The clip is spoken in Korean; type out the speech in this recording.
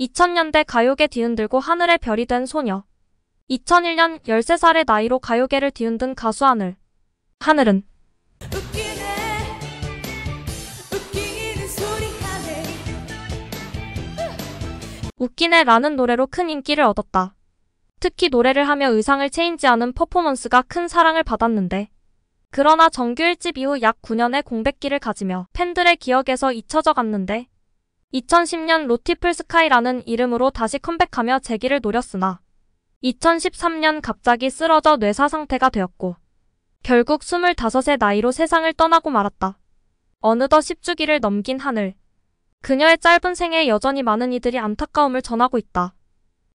2000년대 가요계 뒤흔들고 하늘의 별이 된 소녀. 2001년 13살의 나이로 가요계를 뒤흔든 가수 하늘. 하늘은 웃기네 라는 노래로 큰 인기를 얻었다. 특히 노래를 하며 의상을 체인지하는 퍼포먼스가 큰 사랑을 받았는데 그러나 정규 1집 이후 약 9년의 공백기를 가지며 팬들의 기억에서 잊혀져 갔는데 2010년 로티플 스카이라는 이름으로 다시 컴백하며 재기를 노렸으나 2013년 갑자기 쓰러져 뇌사 상태가 되었고 결국 25세 나이로 세상을 떠나고 말았다. 어느덧 10주기를 넘긴 하늘. 그녀의 짧은 생에 여전히 많은 이들이 안타까움을 전하고 있다.